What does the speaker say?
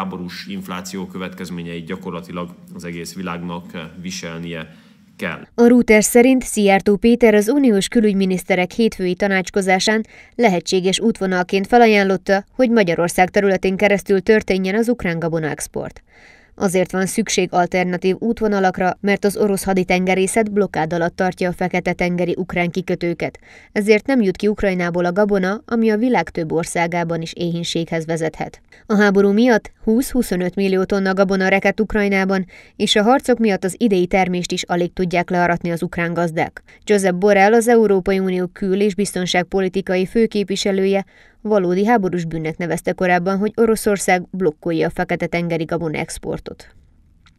háborús infláció következményeit gyakorlatilag az egész világnak viselnie kell. A Reuters szerint Szijjártó Péter az uniós külügyminiszterek hétfői tanácskozásán lehetséges útvonalként felajánlotta, hogy Magyarország területén keresztül történjen az ukrán gabona export. Azért van szükség alternatív útvonalakra, mert az orosz haditengerészet blokkád alatt tartja a fekete-tengeri ukrán kikötőket, ezért nem jut ki Ukrajnából a gabona, ami a világ több országában is éhínséghez vezethet. A háború miatt 20-25 millió tonna gabona reket Ukrajnában, és a harcok miatt az idei termést is alig tudják learatni az ukrán gazdák. Josep Borrell, az Európai Unió kül- és biztonságpolitikai főképviselője Valódi háborús bűnnek nevezte korábban, hogy Oroszország blokkolja a Fekete-tengeri gabon exportot.